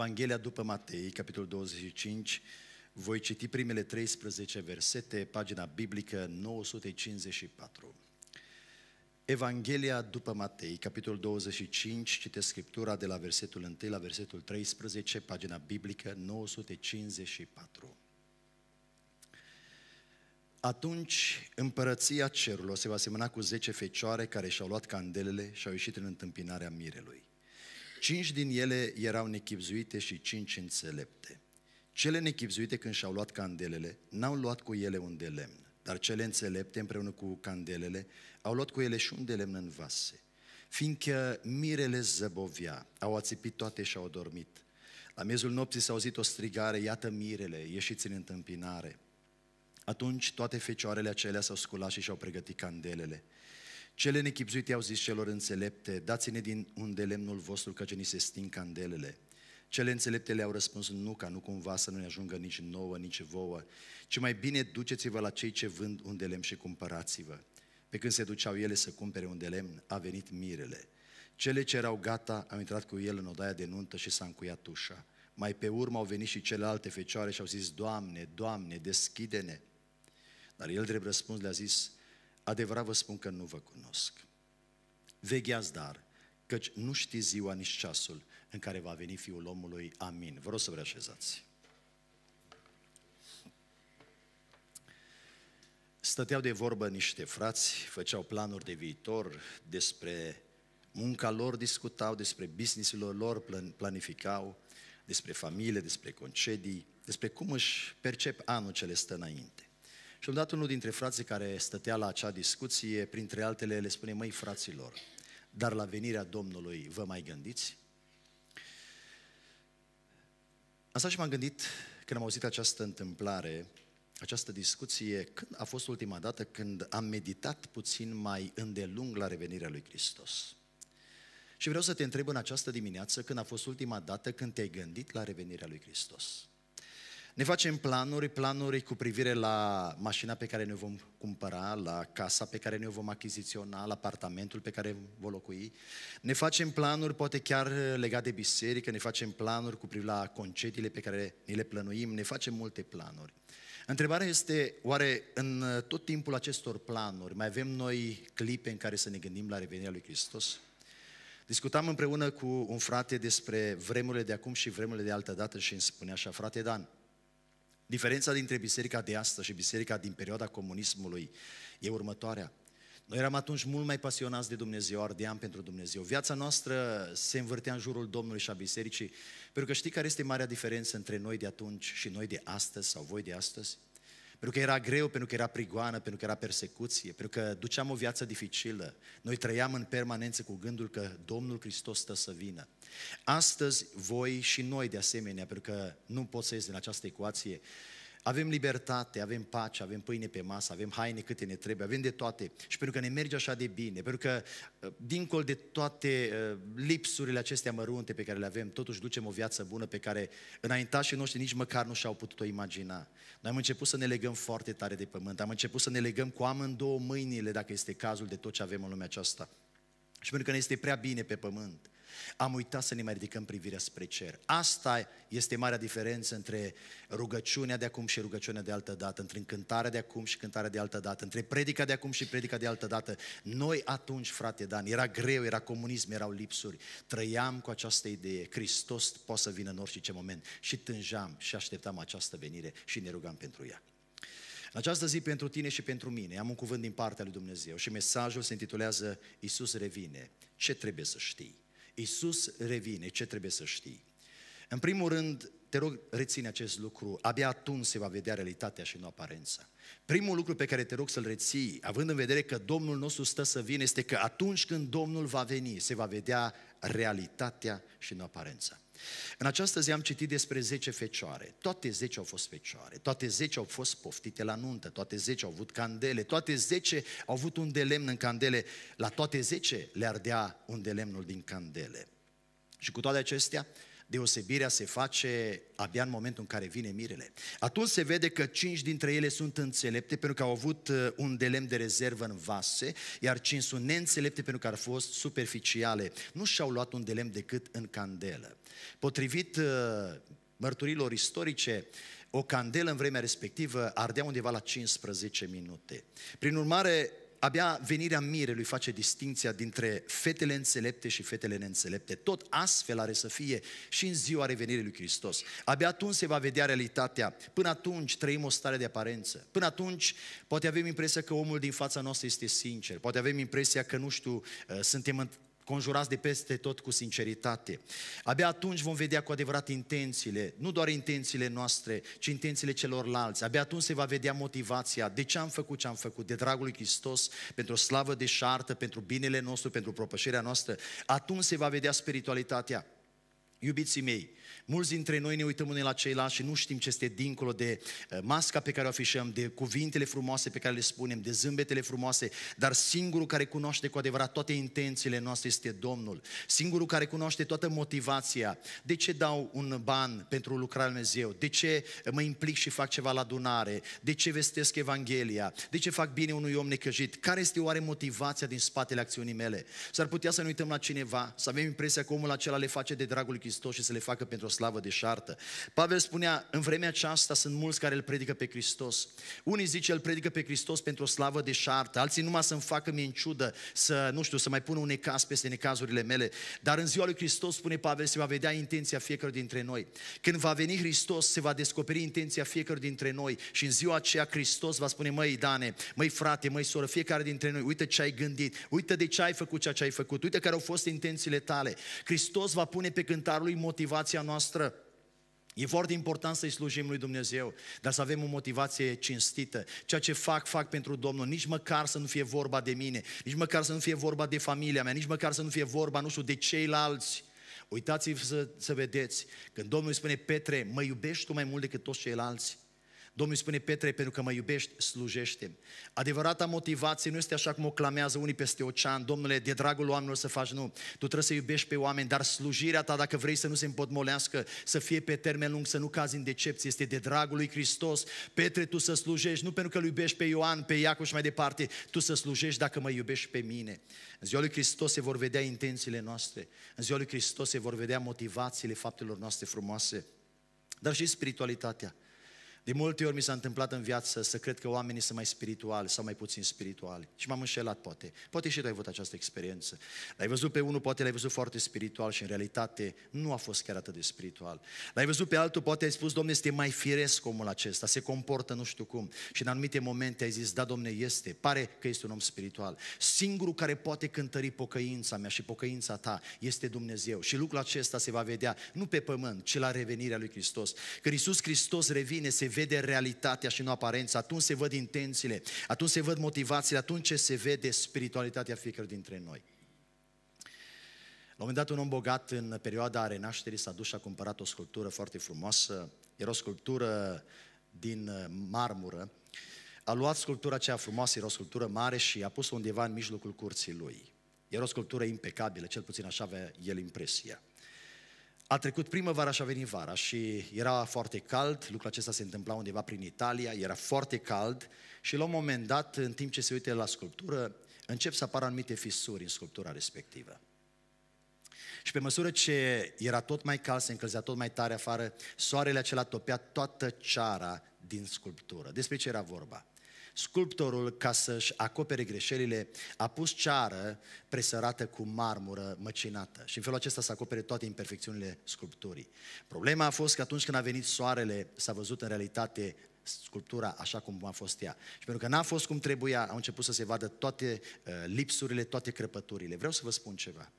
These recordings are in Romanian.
Evanghelia după Matei, capitolul 25, voi citi primele 13 versete, pagina biblică 954. Evanghelia după Matei, capitolul 25, citesc Scriptura de la versetul 1 la versetul 13, pagina biblică 954. Atunci împărăția cerului se va semăna cu zece fecioare care și-au luat candelele și au ieșit în întâmpinarea mirelui. Cinci din ele erau nechipzuite și cinci înțelepte. Cele nechipzuite când și-au luat candelele, n-au luat cu ele un de lemn, dar cele înțelepte împreună cu candelele au luat cu ele și un de lemn în vase. Fiindcă mirele zăbovia, au ațipit toate și au dormit. La miezul nopții s-a auzit o strigare, iată mirele, ieșiți în întâmpinare. Atunci toate fecioarele acelea s-au sculat și și-au pregătit candelele. Cele nechipzuite au zis celor înțelepte, dați-ne din unde lemnul vostru, ce ni se sting candelele. Cele înțelepte le-au răspuns, nu, ca nu cumva să nu ne ajungă nici nouă, nici vouă, ci mai bine duceți-vă la cei ce vând unde lemn și cumpărați-vă. Pe când se duceau ele să cumpere unde lemn, a venit mirele. Cele ce erau gata au intrat cu el în odaia de nuntă și s-a încuiat ușa. Mai pe urmă au venit și celelalte fecioare și au zis, Doamne, Doamne, deschide-ne! Dar el drept răspuns le-a zis, Adevărat vă spun că nu vă cunosc. Vegheați dar, căci nu știți ziua nici ceasul în care va veni Fiul omului. Amin. Vă rog să vă reașezați. Stăteau de vorbă niște frați, făceau planuri de viitor, despre munca lor discutau, despre business-urile lor planificau, despre familie, despre concedii, despre cum își percep anul ce le stă înainte. Și am dat unul dintre frații care stătea la acea discuție, printre altele le spune, măi fraților, dar la venirea Domnului vă mai gândiți? Asta și m-am gândit când am auzit această întâmplare, această discuție, când a fost ultima dată când am meditat puțin mai îndelung la revenirea lui Hristos. Și vreau să te întreb în această dimineață când a fost ultima dată când te-ai gândit la revenirea lui Hristos. Ne facem planuri, planuri cu privire la mașina pe care ne vom cumpăra, la casa pe care ne vom achiziționa, la apartamentul pe care vom locui. Ne facem planuri, poate chiar eh, legate de biserică, ne facem planuri cu privire la concediile pe care ni le plănuim, ne facem multe planuri. Întrebarea este, oare în eh, tot timpul acestor planuri mai avem noi clipe în care să ne gândim la revenirea lui Hristos? Discutam împreună cu un frate despre vremurile de acum și vremurile de altă dată și îmi spunea așa, frate Dan, Diferența dintre biserica de astăzi și biserica din perioada comunismului e următoarea. Noi eram atunci mult mai pasionați de Dumnezeu, ardeam pentru Dumnezeu. Viața noastră se învârtea în jurul Domnului și a bisericii, pentru că știi care este marea diferență între noi de atunci și noi de astăzi sau voi de astăzi? Pentru că era greu, pentru că era prigoană, pentru că era persecuție, pentru că duceam o viață dificilă. Noi trăiam în permanență cu gândul că Domnul Hristos stă să vină. Astăzi, voi și noi de asemenea, pentru că nu pot să ies din această ecuație, avem libertate, avem pace, avem pâine pe masă, avem haine câte ne trebuie, avem de toate. Și pentru că ne merge așa de bine, pentru că ă, dincolo de toate ă, lipsurile acestea mărunte pe care le avem, totuși ducem o viață bună pe care înaintașii noștri nici măcar nu și-au putut-o imagina. Noi am început să ne legăm foarte tare de pământ, am început să ne legăm cu amândouă mâinile, dacă este cazul, de tot ce avem în lumea aceasta. Și pentru că ne este prea bine pe pământ. Am uitat să ne mai ridicăm privirea spre cer. Asta este marea diferență între rugăciunea de acum și rugăciunea de altă dată, între cântarea de acum și cântarea de altă dată, între predica de acum și predica de altă dată. Noi atunci, frate Dan, era greu, era comunism, erau lipsuri. Trăiam cu această idee, Hristos poate să vină în orice moment și tânjam și așteptam această venire și ne rugam pentru ea. În această zi pentru tine și pentru mine am un cuvânt din partea lui Dumnezeu și mesajul se intitulează Iisus revine. Ce trebuie să știi? Isus revine, ce trebuie să știi? În primul rând, te rog, reține acest lucru, abia atunci se va vedea realitatea și nu aparența. Primul lucru pe care te rog să-l reții, având în vedere că Domnul nostru stă să vină, este că atunci când Domnul va veni, se va vedea realitatea și nu aparența. În această zi am citit despre 10 fecioare. Toate 10 au fost fecioare, toate 10 au fost poftite la nuntă, toate 10 au avut candele, toate 10 au avut un de lemn în candele, la toate 10 le ardea un de lemnul din candele. Și cu toate acestea, Deosebirea se face abia în momentul în care vine mirele. Atunci se vede că cinci dintre ele sunt înțelepte pentru că au avut uh, un delem de rezervă în vase, iar cinci sunt neînțelepte pentru că au fost superficiale. Nu și-au luat un delem decât în candelă. Potrivit uh, mărturilor istorice, o candelă în vremea respectivă ardea undeva la 15 minute. Prin urmare, abia venirea mirelui face distinția dintre fetele înțelepte și fetele neînțelepte. Tot astfel are să fie și în ziua revenirii lui Hristos. Abia atunci se va vedea realitatea. Până atunci trăim o stare de aparență. Până atunci poate avem impresia că omul din fața noastră este sincer. Poate avem impresia că, nu știu, uh, suntem conjurați de peste tot cu sinceritate. Abia atunci vom vedea cu adevărat intențiile, nu doar intențiile noastre, ci intențiile celorlalți. Abia atunci se va vedea motivația, de ce am făcut ce am făcut, de dragul lui Hristos, pentru slavă de șartă, pentru binele nostru, pentru propășirea noastră. Atunci se va vedea spiritualitatea. Iubiții mei, mulți dintre noi ne uităm unii la ceilalți și nu știm ce este dincolo de eh, masca pe care o afișăm, de cuvintele frumoase pe care le spunem, de zâmbetele frumoase, dar singurul care cunoaște cu adevărat toate intențiile noastre este Domnul. Singurul care cunoaște toată motivația. De ce dau un ban pentru lucrarea Lui Dumnezeu? De ce mă implic și fac ceva la adunare? De ce vestesc Evanghelia? De ce fac bine unui om necăjit? Care este oare motivația din spatele acțiunii mele? S-ar putea să ne uităm la cineva, să avem impresia că omul acela le face de dragul lui Hristos și să le facă pentru o slavă de șartă. Pavel spunea, în vremea aceasta sunt mulți care îl predică pe Hristos. Unii zice, îl predică pe Hristos pentru o slavă de șartă, alții numai să-mi facă mie în ciudă, să, nu știu, să mai pună un necaz peste necazurile mele. Dar în ziua lui Hristos, spune Pavel, se va vedea intenția fiecărui dintre noi. Când va veni Hristos, se va descoperi intenția fiecărui dintre noi și în ziua aceea Hristos va spune, măi Dane, măi frate, măi soră, fiecare dintre noi, uite ce ai gândit, uite de ce ai făcut ceea ce ai făcut, uite care au fost intențiile tale. Hristos va pune pe cântar lui motivația noastră. E foarte important să-i slujim lui Dumnezeu, dar să avem o motivație cinstită. Ceea ce fac, fac pentru Domnul. Nici măcar să nu fie vorba de mine, nici măcar să nu fie vorba de familia mea, nici măcar să nu fie vorba, nu știu, de ceilalți. Uitați-vă să, să vedeți, când Domnul îi spune, Petre, mă iubești tu mai mult decât toți ceilalți? Domnul spune Petre, pentru că mă iubești, slujește Adevărata motivație nu este așa cum o clamează unii peste ocean, Domnule, de dragul oamenilor să faci, nu. Tu trebuie să iubești pe oameni, dar slujirea ta, dacă vrei să nu se împotmolească, să fie pe termen lung, să nu cazi în decepție, este de dragul lui Hristos. Petre, tu să slujești, nu pentru că îl iubești pe Ioan, pe Iacu și mai departe, tu să slujești dacă mă iubești pe mine. În ziua lui Hristos se vor vedea intențiile noastre, în ziua lui Hristos se vor vedea motivațiile faptelor noastre frumoase, dar și spiritualitatea. De multe ori mi s-a întâmplat în viață să cred că oamenii sunt mai spirituali sau mai puțin spirituali. Și m-am înșelat, poate. Poate și tu ai avut această experiență. L-ai văzut pe unul, poate l-ai văzut foarte spiritual și în realitate nu a fost chiar atât de spiritual. L-ai văzut pe altul, poate ai spus, Domne, este mai firesc omul acesta, se comportă nu știu cum. Și în anumite momente ai zis, da, Domne, este, pare că este un om spiritual. Singurul care poate cântări pocăința mea și pocăința ta este Dumnezeu. Și lucrul acesta se va vedea nu pe pământ, ci la revenirea lui Hristos. Că Iisus Hristos revine, se vede realitatea și nu aparența, atunci se văd intențiile, atunci se văd motivațiile, atunci se vede spiritualitatea fiecare dintre noi. La un moment dat, un om bogat în perioada renașterii s-a dus și a cumpărat o sculptură foarte frumoasă. Era o sculptură din uh, marmură. A luat sculptura aceea frumoasă, era o sculptură mare și a pus-o undeva în mijlocul curții lui. Era o sculptură impecabilă, cel puțin așa avea el impresia. A trecut primăvara și a venit vara și era foarte cald, lucrul acesta se întâmpla undeva prin Italia, era foarte cald și la un moment dat, în timp ce se uite la sculptură, încep să apară anumite fisuri în sculptura respectivă. Și pe măsură ce era tot mai cald, se încălzea tot mai tare afară, soarele acela topea toată ceara din sculptură. Despre ce era vorba? Sculptorul, ca să-și acopere greșelile, a pus ceară presărată cu marmură măcinată și în felul acesta să acopere toate imperfecțiunile sculpturii. Problema a fost că atunci când a venit soarele, s-a văzut în realitate sculptura așa cum a fost ea. Și pentru că n-a fost cum trebuia, au început să se vadă toate uh, lipsurile, toate crăpăturile. Vreau să vă spun ceva.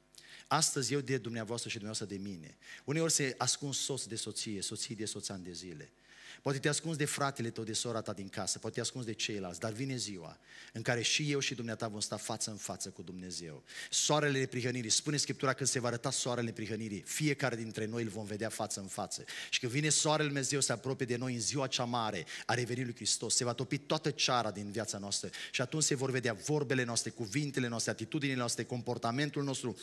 Astăzi eu de dumneavoastră și dumneavoastră de mine. Uneori se ascund soț de soție, soții de soțan de zile. Poate te ascunzi de fratele tău, de sora ta din casă, poate te ascunzi de ceilalți, dar vine ziua în care și eu și dumneata vom sta față în față cu Dumnezeu. Soarele neprihănirii, spune Scriptura când se va arăta soarele neprihănirii, fiecare dintre noi îl vom vedea față în față. Și când vine soarele Dumnezeu se apropie de noi în ziua cea mare a revenirii lui Hristos, se va topi toată ceara din viața noastră și atunci se vor vedea vorbele noastre, cuvintele noastre, atitudinile noastre, comportamentul nostru,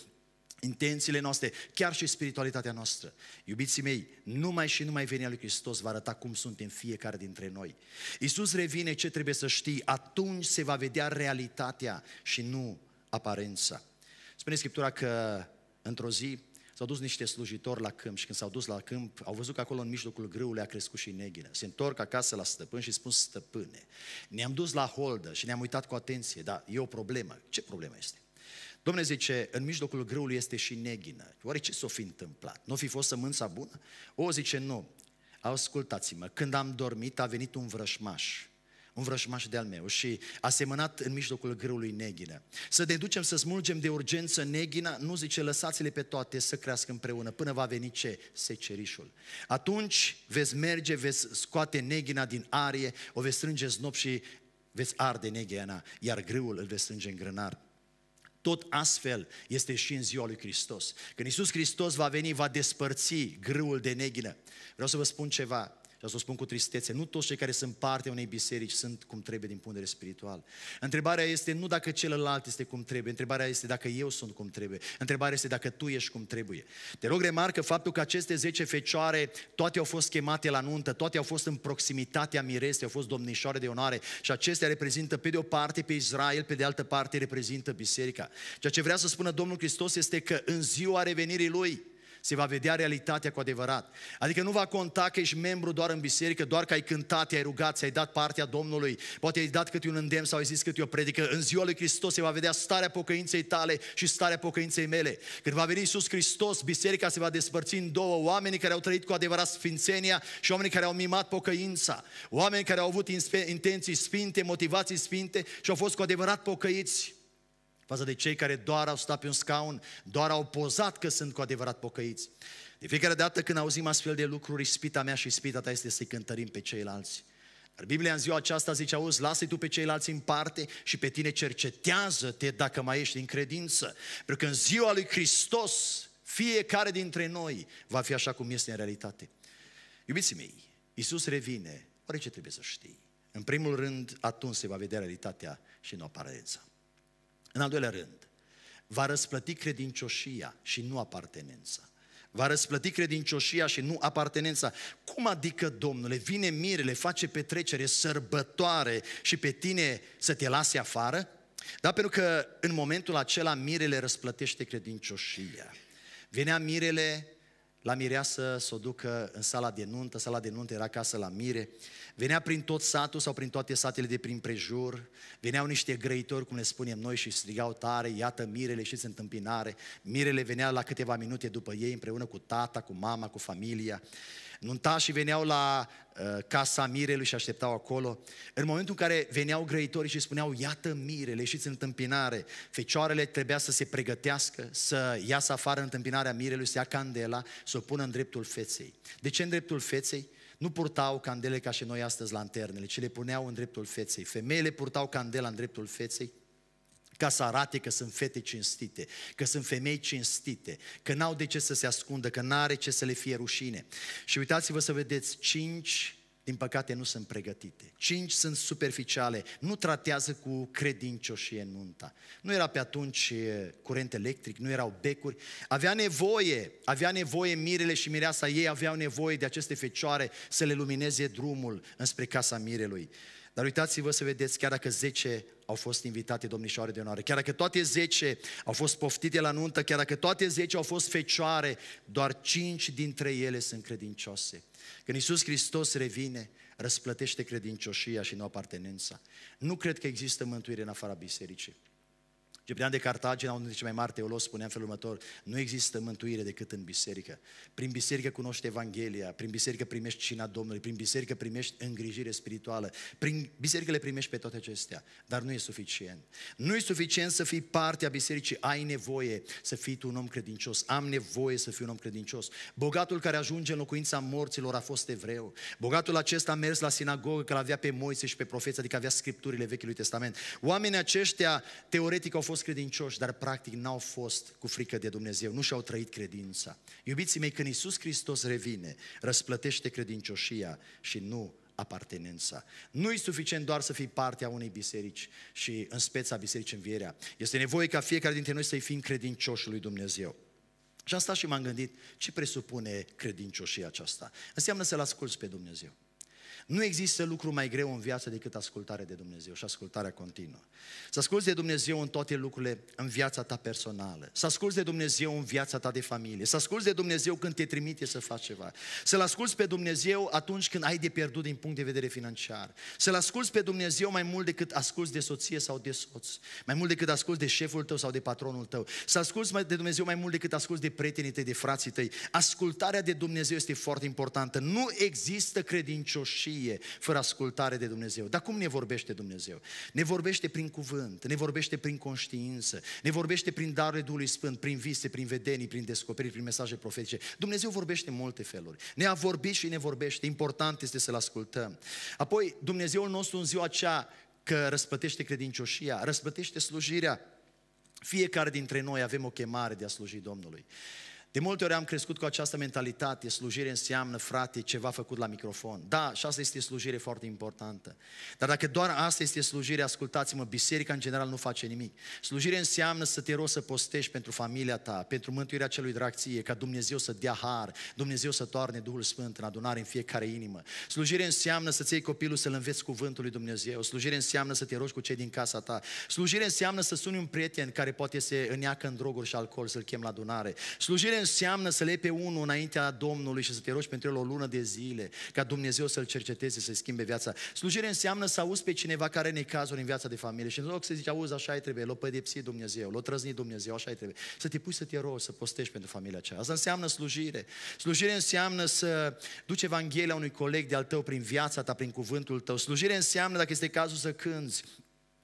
intențiile noastre, chiar și spiritualitatea noastră. Iubiții mei, numai și numai venia lui Hristos va arăta cum suntem fiecare dintre noi. Iisus revine ce trebuie să știi, atunci se va vedea realitatea și nu aparența. Spune Scriptura că într-o zi s-au dus niște slujitori la câmp și când s-au dus la câmp, au văzut că acolo în mijlocul grâului a crescut și neghină. Se întorc acasă la stăpân și spun stăpâne, ne-am dus la holdă și ne-am uitat cu atenție, dar e o problemă. Ce problemă este? Domne zice, în mijlocul grâului este și neghină. Oare ce s-o fi întâmplat? Nu n-o fi fost sămânța bună? O, zice, nu. Ascultați-mă, când am dormit a venit un vrășmaș un vrășmaș de-al meu și a semănat în mijlocul grâului neghină. Să ne ducem să smulgem de urgență neghina, nu zice lăsați-le pe toate să crească împreună, până va veni ce? Secerișul. Atunci veți merge, veți scoate neghina din arie, o veți strânge snop și veți arde neghina, iar grâul îl veți strânge în grânar. Tot astfel este și în ziua lui Hristos. Când Iisus Hristos va veni, va despărți grâul de neghină. Vreau să vă spun ceva, și să o spun cu tristețe. Nu toți cei care sunt parte unei biserici sunt cum trebuie din punct de vedere spiritual. Întrebarea este nu dacă celălalt este cum trebuie, întrebarea este dacă eu sunt cum trebuie. Întrebarea este dacă tu ești cum trebuie. Te rog, remarcă faptul că aceste 10 fecioare, toate au fost chemate la nuntă, toate au fost în proximitatea mirestei, au fost domnișoare de onoare și acestea reprezintă pe de o parte pe Israel, pe de altă parte reprezintă biserica. Ceea ce vrea să spună Domnul Hristos este că în ziua revenirii Lui, se va vedea realitatea cu adevărat. Adică nu va conta că ești membru doar în biserică, doar că ai cântat, ai rugat, ai dat partea Domnului, poate ai dat câte un îndemn sau ai zis câte o predică. În ziua lui Hristos se va vedea starea pocăinței tale și starea pocăinței mele. Când va veni Iisus Hristos, biserica se va despărți în două, oamenii care au trăit cu adevărat sfințenia și oamenii care au mimat pocăința, oameni care au avut intenții sfinte, motivații sfinte și au fost cu adevărat pocăiți față de cei care doar au stat pe un scaun, doar au pozat că sunt cu adevărat pocăiți. De fiecare dată când auzim astfel de lucruri, spita mea și spita ta este să-i cântărim pe ceilalți. Dar Biblia în ziua aceasta zice, auzi, lasă tu pe ceilalți în parte și pe tine cercetează-te dacă mai ești din credință. Pentru că în ziua lui Hristos, fiecare dintre noi va fi așa cum este în realitate. Iubiții mei, Iisus revine, oare ce trebuie să știi? În primul rând, atunci se va vedea realitatea și nu aparența. În al doilea rând, va răsplăti credincioșia și nu apartenența. Va răsplăti credincioșia și nu apartenența. Cum adică, Domnule, vine mirele, face petrecere, sărbătoare și pe tine să te lase afară? Da, pentru că în momentul acela mirele răsplătește credincioșia. Venea mirele la mireasă să o ducă în sala de nuntă, sala de nuntă era casă la mire, venea prin tot satul sau prin toate satele de prin prejur, veneau niște grăitori, cum le spunem noi, și strigau tare, iată mirele și în întâmpinare, mirele venea la câteva minute după ei împreună cu tata, cu mama, cu familia, Nuntașii veneau la uh, casa mirelui și așteptau acolo. În momentul în care veneau grăitorii și spuneau, iată mirele, ieșiți în întâmpinare, fecioarele trebuia să se pregătească, să iasă afară în întâmpinarea mirelui, să ia candela, să o pună în dreptul feței. De ce în dreptul feței? Nu purtau candele ca și noi astăzi lanternele, ci le puneau în dreptul feței. Femeile purtau candela în dreptul feței ca să arate că sunt fete cinstite, că sunt femei cinstite, că n-au de ce să se ascundă, că n-are ce să le fie rușine. Și uitați-vă să vedeți, cinci din păcate nu sunt pregătite. Cinci sunt superficiale, nu tratează cu credincioșie nunta. Nu era pe atunci curent electric, nu erau becuri. Avea nevoie, avea nevoie mirele și mireasa ei, aveau nevoie de aceste fecioare să le lumineze drumul înspre casa mirelui. Dar uitați-vă să vedeți, chiar dacă 10 au fost invitate domnișoare de onoare, chiar dacă toate 10 au fost poftite la nuntă, chiar dacă toate 10 au fost fecioare, doar 5 dintre ele sunt credincioase. Când Iisus Hristos revine, răsplătește credincioșia și nu apartenența. Nu cred că există mântuire în afara bisericii. Geprian de Cartagena, unul dintre cei mai mari teologi, spunea în felul următor, nu există mântuire decât în biserică. Prin biserică cunoști Evanghelia, prin biserică primești cina Domnului, prin biserică primești îngrijire spirituală, prin biserică le primești pe toate acestea, dar nu e suficient. Nu e suficient să fii parte a bisericii, ai nevoie să fii tu un om credincios, am nevoie să fiu un om credincios. Bogatul care ajunge în locuința morților a fost evreu. Bogatul acesta a mers la sinagogă, că l-avea pe Moise și pe profeți, adică avea scripturile Vechiului Testament. Oamenii aceștia, teoretic, au fost fost credincioși, dar practic n-au fost cu frică de Dumnezeu, nu și-au trăit credința. Iubiții mei, când Iisus Hristos revine, răsplătește credincioșia și nu apartenența. Nu e suficient doar să fii parte a unei biserici și în speța bisericii învierea. Este nevoie ca fiecare dintre noi să-i fim credincioși lui Dumnezeu. Și am stat și m-am gândit ce presupune credincioșia aceasta. Înseamnă să-L asculți pe Dumnezeu. Nu există lucru mai greu în viață decât ascultarea de Dumnezeu și ascultarea continuă. Să asculți de Dumnezeu în toate lucrurile în viața ta personală. Să asculți de Dumnezeu în viața ta de familie. Să asculți de Dumnezeu când te trimite să faci ceva. Să-L asculți pe Dumnezeu atunci când ai de pierdut din punct de vedere financiar. Să-L asculți pe Dumnezeu mai mult decât asculți de soție sau de soț. Mai mult decât asculți de șeful tău sau de patronul tău. Să asculți de Dumnezeu mai mult decât asculți de prietenii tăi, de frații tăi. Ascultarea de Dumnezeu este foarte importantă. Nu există credincioșie idolatrie, fără ascultare de Dumnezeu. Dar cum ne vorbește Dumnezeu? Ne vorbește prin cuvânt, ne vorbește prin conștiință, ne vorbește prin darul Duhului Sfânt, prin vise, prin vedenii, prin descoperiri, prin mesaje profetice. Dumnezeu vorbește în multe feluri. Ne-a vorbit și ne vorbește. Important este să-L ascultăm. Apoi, Dumnezeul nostru în ziua aceea că răspătește credincioșia, răspătește slujirea. Fiecare dintre noi avem o chemare de a sluji Domnului. De multe ori am crescut cu această mentalitate, slujire înseamnă, frate, ceva făcut la microfon. Da, și asta este slujire foarte importantă. Dar dacă doar asta este slujire, ascultați-mă, biserica în general nu face nimic. Slujire înseamnă să te rog să postești pentru familia ta, pentru mântuirea celui dracție, ca Dumnezeu să dea har, Dumnezeu să toarne Duhul Sfânt în adunare în fiecare inimă. Slujire înseamnă să-ți iei copilul să-l înveți cuvântul lui Dumnezeu. Slujire înseamnă să te rogi cu cei din casa ta. Slujire înseamnă să suni un prieten care poate se îneacă în droguri și alcool, să-l chem la adunare. Slujire înseamnă să le pe unul înaintea Domnului și să te rogi pentru el o lună de zile, ca Dumnezeu să-l cerceteze, să-i schimbe viața. Slujire înseamnă să auzi pe cineva care are cazuri în viața de familie și în loc să zici, auzi, așa e trebuie, l-o pedepsi Dumnezeu, l-o trăzni Dumnezeu, așa e trebuie. Să te pui să te rogi, să postești pentru familia aceea. Asta înseamnă slujire. Slujire înseamnă să duci Evanghelia unui coleg de-al tău prin viața ta, prin cuvântul tău. Slujire înseamnă, dacă este cazul, să cânți,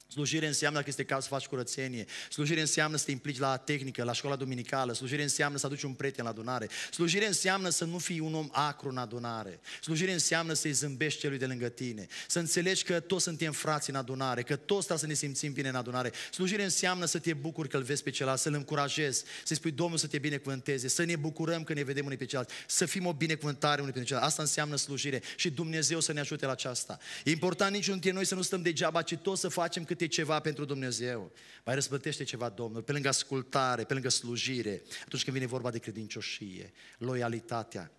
Slujire înseamnă, că este caz, să faci curățenie. Slujire înseamnă să te implici la tehnică, la școala dominicală. Slujire înseamnă să aduci un prieten la adunare. Slujire înseamnă să nu fii un om acru în adunare. Slujire înseamnă să-i zâmbești celui de lângă tine. Să înțelegi că toți suntem frați în adunare, că toți trebuie să ne simțim bine în adunare. Slujire înseamnă să te bucuri că îl vezi pe celălalt, să-l încurajezi, să-i spui Domnul să te binecuvânteze, să ne bucurăm că ne vedem unii pe ceilalți, să fim o binecuvântare unii pe ceilalți. Asta înseamnă slujire și Dumnezeu să ne ajute la aceasta. E important niciun dintre noi să nu stăm degeaba, ci toți să facem câte ceva pentru Dumnezeu. Mai răsplătește ceva Domnul, pe lângă ascultare, pe lângă slujire, atunci când vine vorba de credincioșie, loialitatea,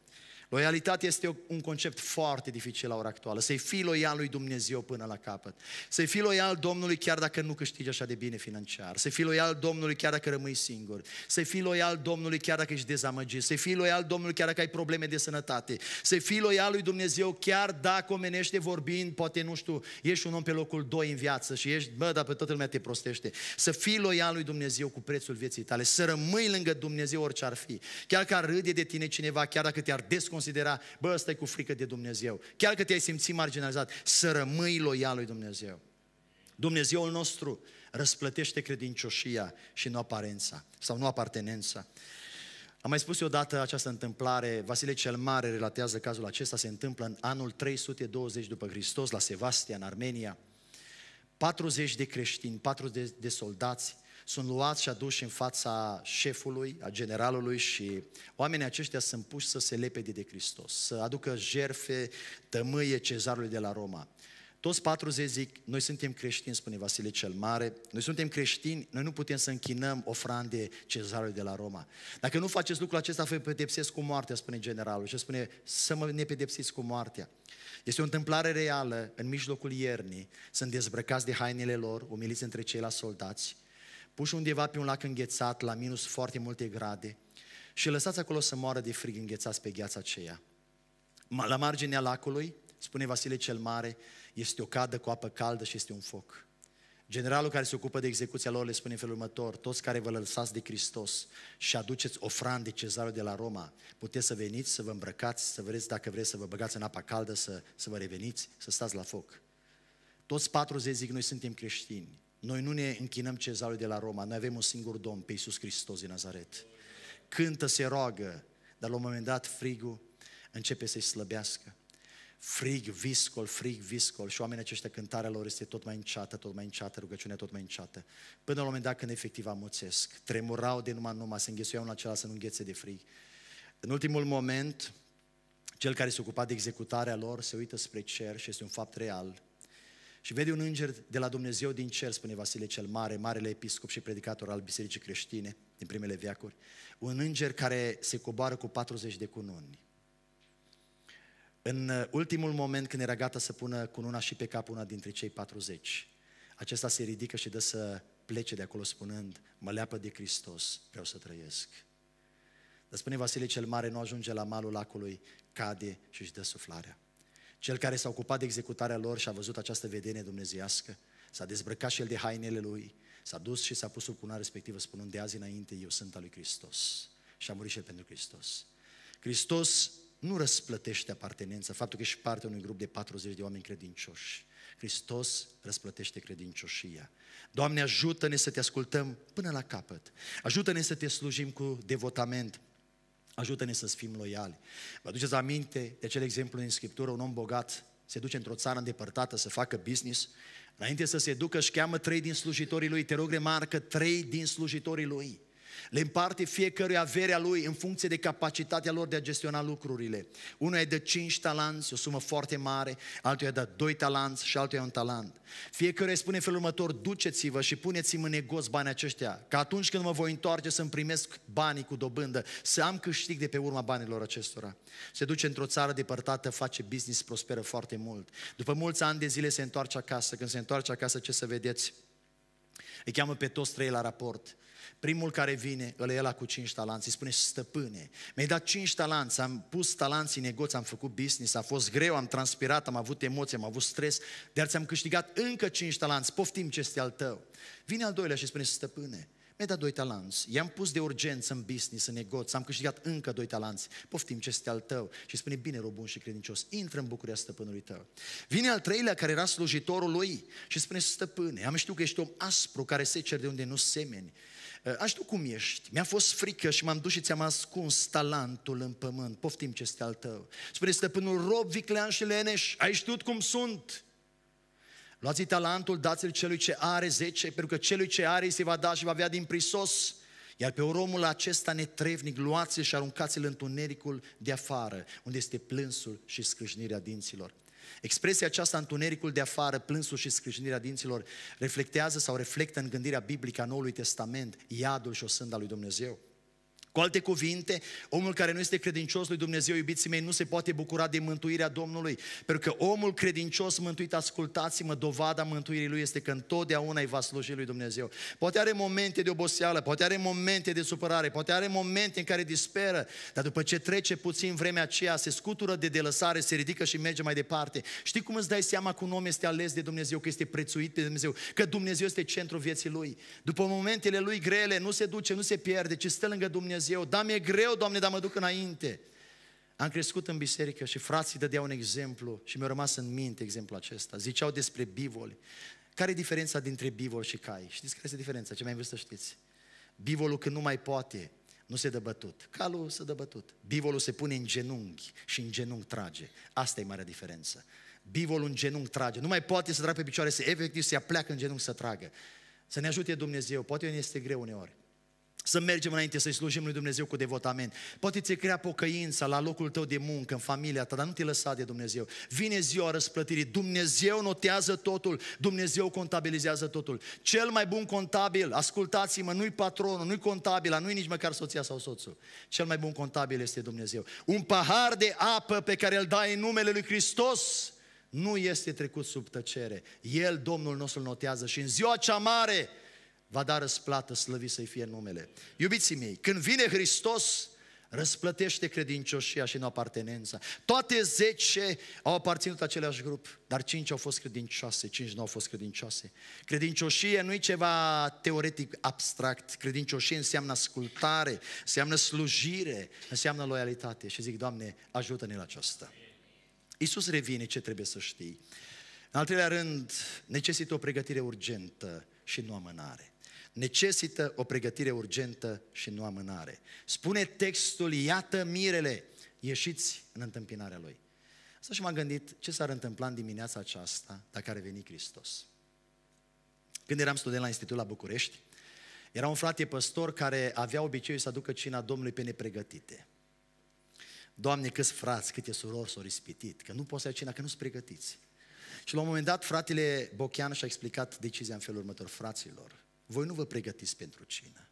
Loialitatea este un concept foarte dificil la ora actuală. Să-i fii loial lui Dumnezeu până la capăt. Să-i fii loial Domnului chiar dacă nu câștigi așa de bine financiar. Să-i fii loial Domnului chiar dacă rămâi singur. Să-i fii loial Domnului chiar dacă ești dezamăgit. Să-i fii loial Domnului chiar dacă ai probleme de sănătate. Să-i fii loial lui Dumnezeu chiar dacă omenește vorbind, poate nu știu, ești un om pe locul 2 în viață și ești, bă, dar pe toată lumea te prostește. Să fii loial lui Dumnezeu cu prețul vieții tale. Să rămâi lângă Dumnezeu orice ar fi. Chiar că ar râde de tine cineva, chiar dacă te-ar considera, bă, ăsta cu frică de Dumnezeu. Chiar că te-ai simțit marginalizat, să rămâi loial lui Dumnezeu. Dumnezeul nostru răsplătește credincioșia și nu aparența sau nu apartenența. Am mai spus eu odată această întâmplare, Vasile cel Mare relatează cazul acesta, se întâmplă în anul 320 după Hristos, la Sevastia, în Armenia. 40 de creștini, 40 de soldați sunt luați și aduși în fața șefului, a generalului și oamenii aceștia sunt puși să se lepede de Hristos, să aducă jerfe, tămâie cezarului de la Roma. Toți 40 zic, noi suntem creștini, spune Vasile cel Mare, noi suntem creștini, noi nu putem să închinăm ofrande cezarului de la Roma. Dacă nu faceți lucrul acesta, vă pedepsesc cu moartea, spune generalul și spune să mă ne pedepsiți cu moartea. Este o întâmplare reală, în mijlocul iernii, sunt dezbrăcați de hainele lor, umiliți între ceilalți soldați, puși undeva pe un lac înghețat, la minus foarte multe grade, și lăsați acolo să moară de frig înghețați pe gheața aceea. La marginea lacului, spune Vasile cel Mare, este o cadă cu apă caldă și este un foc. Generalul care se ocupă de execuția lor le spune în felul următor, toți care vă lăsați de Hristos și aduceți ofrande cezarul de la Roma, puteți să veniți, să vă îmbrăcați, să vreți, dacă vreți, să vă băgați în apa caldă, să, să vă reveniți, să stați la foc. Toți 40 zic, noi suntem creștini. Noi nu ne închinăm cezarului de la Roma, noi avem un singur Domn, pe Iisus Hristos din Nazaret. Cântă, se roagă, dar la un moment dat frigul începe să-i slăbească. Frig, viscol, frig, viscol și oamenii aceștia cântarea lor este tot mai înceată, tot mai înceată, rugăciunea tot mai înceată. Până la un moment dat când efectiv amuțesc, tremurau de numai numai, se înghesuia unul acela să nu înghețe de frig. În ultimul moment, cel care se ocupa de executarea lor se uită spre cer și este un fapt real. Și vede un înger de la Dumnezeu din cer, spune Vasile cel Mare, marele episcop și predicator al Bisericii Creștine din primele veacuri, un înger care se coboară cu 40 de cununi. În uh, ultimul moment când era gata să pună cununa și pe cap una dintre cei 40, acesta se ridică și dă să plece de acolo spunând, mă leapă de Hristos, vreau să trăiesc. Dar spune Vasile cel Mare, nu ajunge la malul lacului, cade și își dă suflarea. Cel care s-a ocupat de executarea lor și a văzut această vedenie dumnezeiască, s-a dezbrăcat și el de hainele lui, s-a dus și s-a pus sub cuna respectivă, spunând de azi înainte, eu sunt al lui Hristos. Și a murit și el pentru Hristos. Hristos nu răsplătește apartenența, faptul că ești parte unui grup de 40 de oameni credincioși. Hristos răsplătește credincioșia. Doamne, ajută-ne să te ascultăm până la capăt. Ajută-ne să te slujim cu devotament, Ajută-ne să fim loiali. Vă duceți aminte de acel exemplu din Scriptură, un om bogat se duce într-o țară îndepărtată să facă business, înainte să se ducă și cheamă trei din slujitorii lui, te rog remarcă trei din slujitorii lui. Le împarte fiecăruia averea lui în funcție de capacitatea lor de a gestiona lucrurile. Unul e de 5 talanți, o sumă foarte mare, altul e de 2 talanți și altul e un talant. Fiecare spune în felul următor, duceți-vă și puneți-mi în negoț banii aceștia, Ca atunci când mă voi întoarce să-mi primesc banii cu dobândă, să am câștig de pe urma banilor acestora. Se duce într-o țară depărtată, face business, prosperă foarte mult. După mulți ani de zile se întoarce acasă. Când se întoarce acasă, ce să vedeți? Îi cheamă pe toți trei la raport. Primul care vine, îl ia la cu cinci talanți, îi spune, stăpâne, mi-ai dat cinci talanți, am pus talanți în negoț, am făcut business, a fost greu, am transpirat, am avut emoții, am avut stres, dar ți-am câștigat încă cinci talanți, poftim ce este al tău. Vine al doilea și spune, stăpâne, mi-ai dat doi talanți, i-am pus de urgență în business, în negoț, am câștigat încă doi talanți, poftim ce este al tău. Și spune, bine, rob bun și credincios, intră în bucuria stăpânului tău. Vine al treilea care era slujitorul lui și spune, stăpâne, am știut că ești om aspru care se cer de unde nu semeni Eh, Aș tu cum ești? Mi-a fost frică și m-am dus și ți-am ascuns talentul în pământ. Poftim ce este al tău. Spune stăpânul rob, viclean și leneș, ai știut cum sunt? Luați talentul, dați-l celui ce are zece, pentru că celui ce are se va da și va avea din prisos. Iar pe omul acesta netrevnic luați-l și aruncați-l în tunericul de afară, unde este plânsul și scrâșnirea dinților. Expresia aceasta, întunericul de afară, plânsul și scrâșnirea dinților, reflectează sau reflectă în gândirea biblică a Noului Testament, iadul și o sânda lui Dumnezeu. Cu alte cuvinte, omul care nu este credincios lui Dumnezeu, iubiții mei, nu se poate bucura de mântuirea Domnului, pentru că omul credincios mântuit, ascultați-mă, dovada mântuirii lui este că întotdeauna îi va sluji lui Dumnezeu. Poate are momente de oboseală, poate are momente de supărare, poate are momente în care disperă, dar după ce trece puțin vremea aceea, se scutură de delăsare, se ridică și merge mai departe. Știi cum îți dai seama că un om este ales de Dumnezeu, că este prețuit de Dumnezeu, că Dumnezeu este centrul vieții lui. După momentele lui grele, nu se duce, nu se pierde, ci stă lângă Dumnezeu Dumnezeu, da, mi-e greu, Doamne, dar mă duc înainte. Am crescut în biserică și frații dădeau un exemplu și mi-a rămas în minte exemplul acesta. Ziceau despre bivoli. Care e diferența dintre bivol și cai? Știți care este diferența? Ce mai vreți să știți? Bivolul când nu mai poate, nu se dă bătut. Calul se dă bătut. Bivolul se pune în genunchi și în genunchi trage. Asta e marea diferență. Bivolul în genunchi trage. Nu mai poate să tragă pe picioare, se efectiv se apleacă în genunchi să tragă. Să ne ajute Dumnezeu. Poate ne este greu uneori. Să mergem înainte, să-i slujim lui Dumnezeu cu devotament. Poate ți crea pocăința la locul tău de muncă, în familia ta, dar nu te lăsa de Dumnezeu. Vine ziua răsplătirii. Dumnezeu notează totul. Dumnezeu contabilizează totul. Cel mai bun contabil, ascultați-mă, nu-i patronul, nu-i contabila, nu-i nici măcar soția sau soțul. Cel mai bun contabil este Dumnezeu. Un pahar de apă pe care îl dai în numele lui Hristos nu este trecut sub tăcere. El, Domnul nostru, notează și în ziua cea mare, va da răsplată, slăvit să-i fie numele. Iubiții mei, când vine Hristos, răsplătește credincioșia și în apartenența. Toate zece au aparținut același grup, dar cinci au fost credincioase, cinci nu au fost credincioase. Credincioșie nu e ceva teoretic abstract, credincioșie înseamnă ascultare, înseamnă slujire, înseamnă loialitate. Și zic, Doamne, ajută-ne la aceasta. Iisus revine ce trebuie să știi. În al treilea rând, necesită o pregătire urgentă și nu amânare necesită o pregătire urgentă și nu amânare. Spune textul, iată mirele, ieșiți în întâmpinarea lui. Să și m-am gândit ce s-ar întâmpla în dimineața aceasta dacă ar veni Hristos. Când eram student la institut la București, era un frate păstor care avea obiceiul să aducă cina Domnului pe nepregătite. Doamne, câți frați, câte surori s-au rispitit, că nu poți să ai cina, că nu-ți pregătiți. Și la un moment dat, fratele Bochean și-a explicat decizia în felul următor, fraților, voi nu vă pregătiți pentru cină.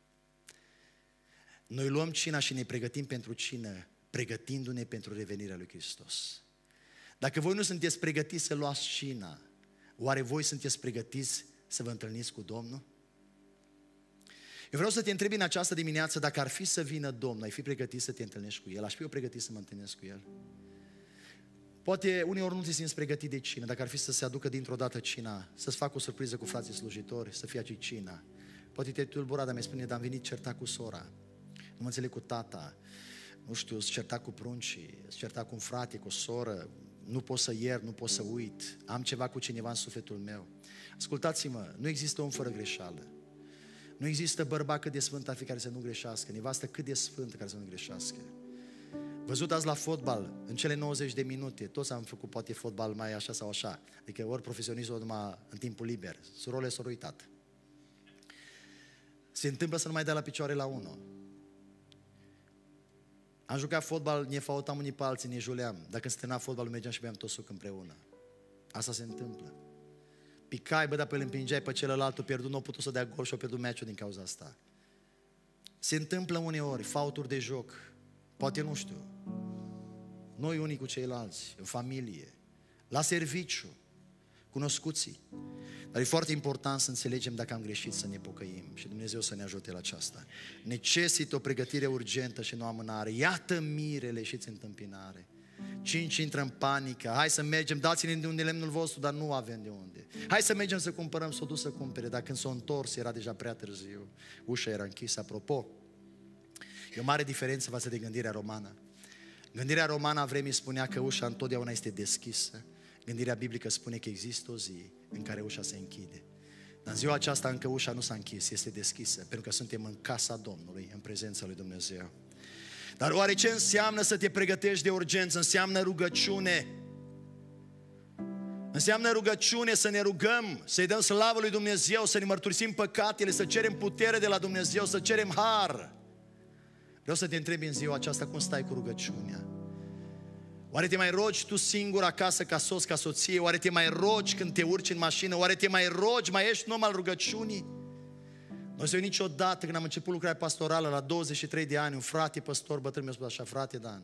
Noi luăm cina și ne pregătim pentru cină, pregătindu-ne pentru revenirea lui Hristos. Dacă voi nu sunteți pregătiți să luați cina, oare voi sunteți pregătiți să vă întâlniți cu Domnul? Eu vreau să te întreb în această dimineață dacă ar fi să vină Domnul, ai fi pregătit să te întâlnești cu El? Aș fi eu pregătit să mă întâlnesc cu El? Poate uneori nu te simți pregătit de cină, dacă ar fi să se aducă dintr-o dată cina, să-ți facă o surpriză cu frații slujitori, să fie acei cina. Poate te-ai tulburat, dar mi spune, dar am venit certa cu sora, nu mă înțeleg cu tata, nu știu, îți certa cu pruncii, îți certa cu un frate, cu o soră, nu pot să ier, nu pot să uit, am ceva cu cineva în sufletul meu. Ascultați-mă, nu există om fără greșeală. Nu există bărbat cât de sfânt ar fi care să nu greșească, nevastă cât de sfântă care să nu greșească. Văzut azi la fotbal, în cele 90 de minute, toți am făcut poate fotbal mai așa sau așa, adică ori profesionist, ori numai în timpul liber. Surole s-au uitat. Se întâmplă să nu mai dea la picioare la unul. Am jucat fotbal, ne fautam unii pe alții, ne juleam. Dacă stâna fotbalul, mergeam și beam tot suc împreună. Asta se întâmplă. Picai, bă, dar pe îl împingeai pe celălalt, o pierdut, nu n-o putut să dea gol și o pierdut meciul din cauza asta. Se întâmplă uneori, fauturi de joc, poate nu știu, noi unii cu ceilalți, în familie, la serviciu, cunoscuții. Dar e foarte important să înțelegem dacă am greșit să ne pocăim și Dumnezeu să ne ajute la aceasta. Necesită o pregătire urgentă și nu amânare. Iată mirele și ți întâmpinare. Cinci intră în panică. Hai să mergem, dați-ne de unde lemnul vostru, dar nu avem de unde. Hai să mergem să cumpărăm, să o duc să cumpere, dar când s-o întors era deja prea târziu. Ușa era închisă, apropo. E o mare diferență față de gândirea romană. Gândirea romană a vremii spunea că ușa întotdeauna este deschisă. Gândirea biblică spune că există o zi în care ușa se închide. Dar în ziua aceasta încă ușa nu s-a închis, este deschisă, pentru că suntem în casa Domnului, în prezența lui Dumnezeu. Dar oare ce înseamnă să te pregătești de urgență? Înseamnă rugăciune. Înseamnă rugăciune să ne rugăm, să-i dăm slavă lui Dumnezeu, să ne mărturisim păcatele, să cerem putere de la Dumnezeu, să cerem har. Vreau să te întreb în ziua aceasta cum stai cu rugăciunea. Oare te mai rogi tu singur acasă ca sos, ca soție? Oare te mai rogi când te urci în mașină? Oare te mai rogi, mai ești un om al rugăciunii? Noi eu niciodată când am început lucrarea pastorală la 23 de ani, un frate păstor bătrân mi-a spus așa, frate Dan,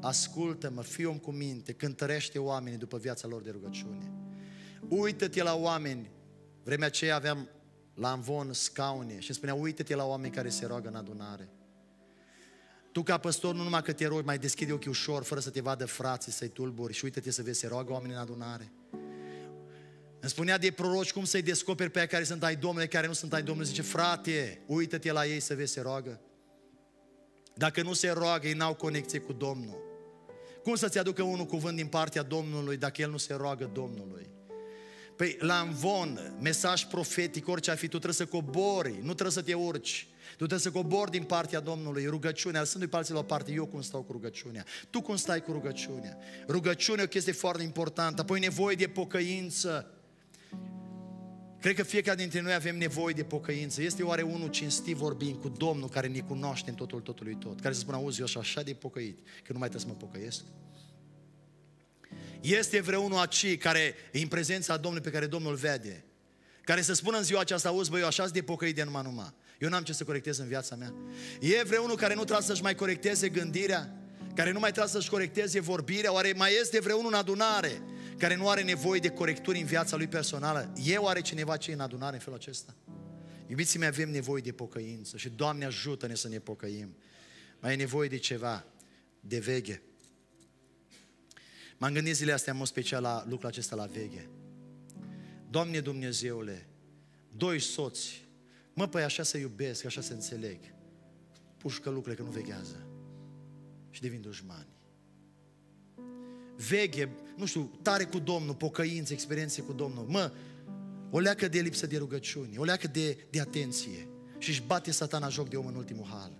ascultă-mă, fii om cu minte, cântărește oamenii după viața lor de rugăciune. Uită-te la oameni. Vremea aceea aveam la învon scaune și spunea, uită-te la oameni care se roagă în adunare. Tu ca păstor nu numai că te rogi, mai deschide ochii ușor, fără să te vadă frații, să-i tulburi și uite-te să vezi, se roagă oamenii în adunare. Îmi spunea de proroci cum să-i descoperi pe care sunt ai Domnului, care nu sunt ai Domnului. Zice, frate, uită-te la ei să vezi, se roagă. Dacă nu se roagă, ei n-au conexie cu Domnul. Cum să-ți aducă unul cuvânt din partea Domnului dacă el nu se roagă Domnului? Păi la învon, mesaj profetic, orice ar fi, tu trebuie să cobori, nu trebuie să te urci. Du-te să cobori din partea Domnului rugăciunea, lăsându-i pe alții la o parte, eu cum stau cu rugăciunea, tu cum stai cu rugăciunea. Rugăciunea e o chestie foarte importantă, apoi nevoie de pocăință. Cred că fiecare dintre noi avem nevoie de pocăință. Este oare unul cinstit vorbind cu Domnul care ne cunoaște în totul totului tot, care să spună, auzi, eu sunt așa de pocăit, că nu mai trebuie să mă pocăiesc? Este vreunul aci care e în prezența Domnului pe care Domnul vede, care să spună în ziua aceasta, auzi, băi, eu așa de pocăit de numai numai. Eu n-am ce să corectez în viața mea. E vreunul care nu trebuie să-și mai corecteze gândirea, care nu mai trebuie să-și corecteze vorbirea, oare mai este vreunul în adunare care nu are nevoie de corecturi în viața lui personală? Eu are cineva ce e în adunare în felul acesta? Iubiții mei, avem nevoie de pocăință și Doamne ajută-ne să ne pocăim. Mai e nevoie de ceva, de veche. M-am gândit zilele astea în mod special la lucrul acesta, la veche. Doamne Dumnezeule, doi soți Mă, păi așa se iubesc, așa se înțeleg. Pușcă lucrurile că nu vechează. Și devin dușmani. Veghe, nu știu, tare cu Domnul, pocăință, experiențe cu Domnul. Mă, o leacă de lipsă de rugăciuni, o leacă de, de atenție. Și își bate satana joc de om în ultimul hal.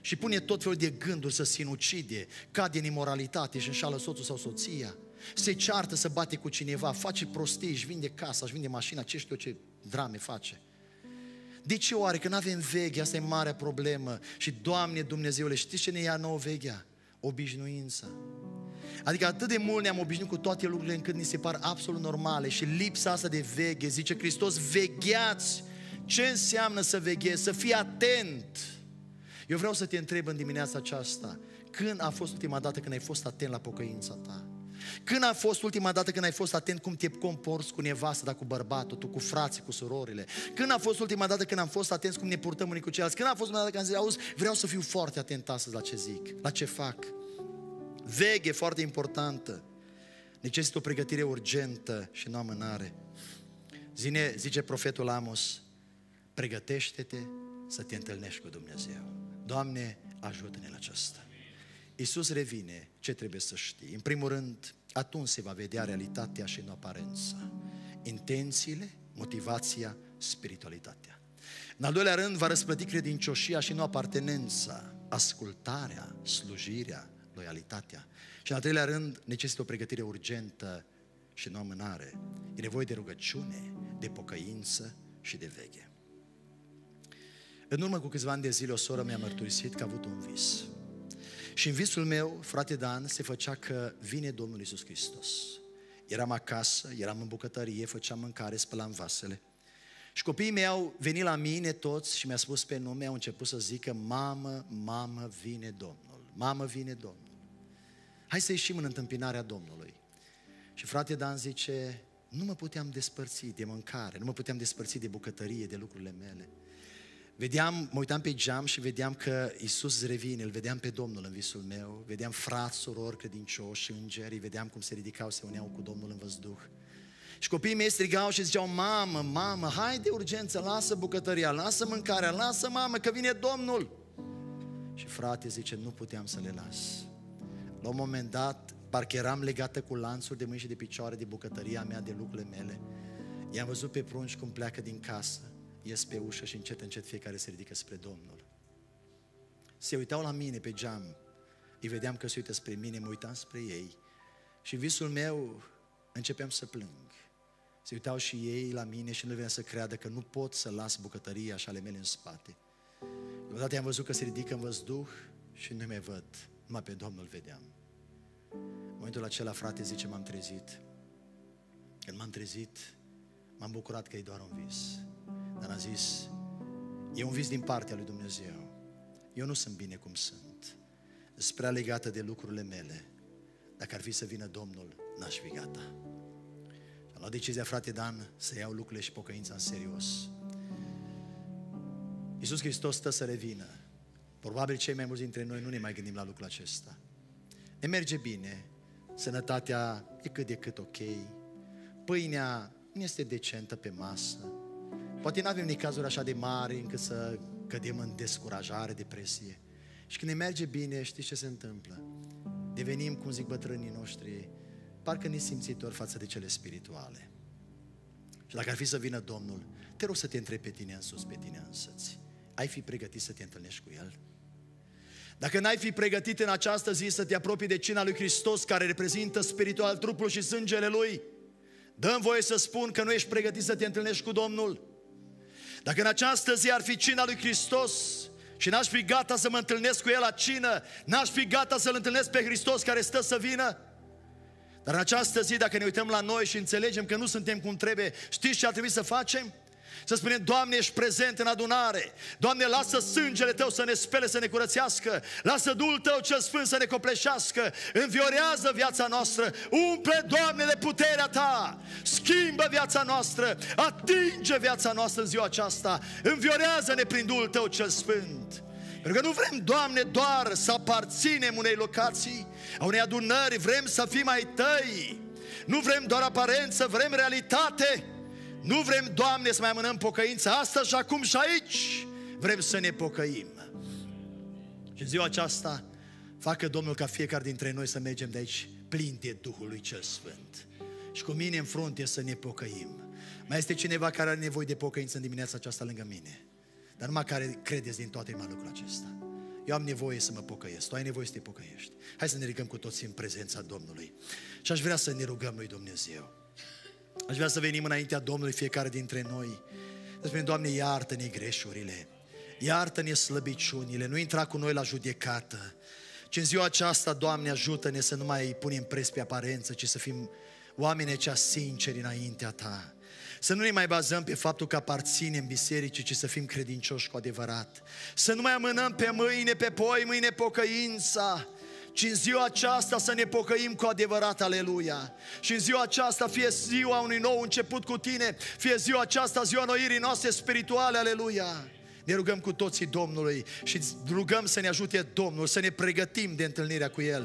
Și pune tot felul de gânduri să sinucide, cade în imoralitate și înșală soțul sau soția. Se ceartă să bate cu cineva, face prostii, își vinde casa, își vinde mașina, ce știu eu ce drame face. De ce oare? Că nu avem veche, asta e marea problemă. Și Doamne Dumnezeule, știți ce ne ia nouă vechea? Obișnuința. Adică atât de mult ne-am obișnuit cu toate lucrurile încât ni se par absolut normale și lipsa asta de veche, zice Hristos, vegheați. Ce înseamnă să veghezi? Să fii atent. Eu vreau să te întreb în dimineața aceasta, când a fost ultima dată când ai fost atent la pocăința ta? Când a fost ultima dată când ai fost atent cum te comporți cu nevastă, dar cu bărbatul, tu cu frații, cu surorile? Când a fost ultima dată când am fost atenți cum ne purtăm unii cu ceilalți? Când a fost ultima dată când am zis, auzi, vreau să fiu foarte atent astăzi la ce zic, la ce fac? Veghe foarte importantă. Necesită o pregătire urgentă și nu amânare. Zine, zice profetul Amos, pregătește-te să te întâlnești cu Dumnezeu. Doamne, ajută-ne la aceasta. Iisus revine ce trebuie să știi? În primul rând, atunci se va vedea realitatea și în aparența. Intențiile, motivația, spiritualitatea. În al doilea rând, va răsplăti credincioșia și nu apartenența, ascultarea, slujirea, loialitatea. Și în al treilea rând, necesită o pregătire urgentă și nu amânare. E nevoie de rugăciune, de pocăință și de veche. În urmă cu câțiva ani de zile, o soră mi-a mărturisit că a avut un vis. Și în visul meu, frate Dan, se făcea că vine Domnul Isus Hristos. Eram acasă, eram în bucătărie, făceam mâncare, spălam vasele. Și copiii mei au venit la mine toți și mi-a spus pe nume, au început să zică, mamă, mamă, vine Domnul, mamă, vine Domnul. Hai să ieșim în întâmpinarea Domnului. Și frate Dan zice, nu mă puteam despărți de mâncare, nu mă puteam despărți de bucătărie, de lucrurile mele. Vedeam, mă uitam pe geam și vedeam că Isus revine, îl vedeam pe Domnul în visul meu, vedeam frați, surori, credincioși, îngeri, vedeam cum se ridicau, se uneau cu Domnul în văzduh. Și copiii mei strigau și ziceau, mamă, mamă, hai de urgență, lasă bucătăria, lasă mâncarea, lasă mamă, că vine Domnul. Și frate zice, nu puteam să le las. La un moment dat, parcă eram legată cu lanțuri de mâini și de picioare de bucătăria mea, de lucrurile mele. I-am văzut pe prunci cum pleacă din casă ies pe ușă și încet, încet fiecare se ridică spre Domnul. Se uitau la mine pe geam, îi vedeam că se uită spre mine, mă uitam spre ei și visul meu începeam să plâng. Se uitau și ei la mine și nu venea să creadă că nu pot să las bucătăria așa ale mele în spate. Deodată am văzut că se ridică în văzduh și nu mai văd, numai pe Domnul vedeam. În momentul acela, frate, zice, m-am trezit. Când m-am trezit, m-am bucurat că e doar un vis. Dar a zis, e un vis din partea lui Dumnezeu. Eu nu sunt bine cum sunt. Sunt prea legată de lucrurile mele. Dacă ar fi să vină Domnul, n-aș fi gata. Și am luat decizia, frate Dan, să iau lucrurile și pocăința în serios. Iisus Hristos stă să revină. Probabil cei mai mulți dintre noi nu ne mai gândim la lucrul acesta. Ne merge bine, sănătatea e cât de cât ok, pâinea nu este decentă pe masă, Poate nu avem necazuri așa de mari încât să cădem în descurajare, depresie. Și când ne merge bine, știți ce se întâmplă? Devenim, cum zic bătrânii noștri, parcă nesimțitori față de cele spirituale. Și dacă ar fi să vină Domnul, te rog să te întrebi pe tine sus, pe tine însăți. Ai fi pregătit să te întâlnești cu El? Dacă n-ai fi pregătit în această zi să te apropii de cina lui Hristos, care reprezintă spiritual trupul și sângele Lui, dă-mi voie să spun că nu ești pregătit să te întâlnești cu Domnul. Dacă în această zi ar fi cina lui Hristos și n-aș fi gata să mă întâlnesc cu El la cină, n-aș fi gata să-L întâlnesc pe Hristos care stă să vină, dar în această zi, dacă ne uităm la noi și înțelegem că nu suntem cum trebuie, știți ce ar trebui să facem? Să spunem, Doamne, ești prezent în adunare. Doamne, lasă sângele Tău să ne spele, să ne curățească. Lasă Duhul Tău cel Sfânt să ne copleșească. Înviorează viața noastră. Umple, Doamne, de puterea Ta. Schimbă viața noastră. Atinge viața noastră în ziua aceasta. Înviorează-ne prin Duhul Tău cel Sfânt. Pentru că nu vrem, Doamne, doar să aparținem unei locații, a unei adunări, vrem să fim ai Tăi. Nu vrem doar aparență, vrem realitate. Nu vrem, Doamne, să mai amânăm pocăința asta și acum și aici vrem să ne pocăim. Și ziua aceasta, facă Domnul ca fiecare dintre noi să mergem de aici plin de Duhul lui Cel Sfânt. Și cu mine în frunte să ne pocăim. Mai este cineva care are nevoie de pocăință în dimineața aceasta lângă mine. Dar numai care credeți din toate mai lucrul acesta. Eu am nevoie să mă pocăiesc, tu ai nevoie să te pocăiești. Hai să ne ridicăm cu toții în prezența Domnului. Și aș vrea să ne rugăm lui Dumnezeu. Aș vrea să venim înaintea Domnului fiecare dintre noi. Să spunem, Doamne, iartă-ne greșurile, iartă-ne slăbiciunile, nu intra cu noi la judecată. Ci în ziua aceasta, Doamne, ajută-ne să nu mai punem pres pe aparență, ci să fim oameni cea sinceri înaintea Ta. Să nu ne mai bazăm pe faptul că aparținem bisericii, ci să fim credincioși cu adevărat. Să nu mai amânăm pe mâine, pe poi, mâine pocăința, ci în ziua aceasta să ne pocăim cu adevărat, aleluia. Și în ziua aceasta, fie ziua unui nou început cu tine, fie ziua aceasta, ziua noirii noastre spirituale, aleluia. Ne rugăm cu toții Domnului și rugăm să ne ajute Domnul, să ne pregătim de întâlnirea cu El.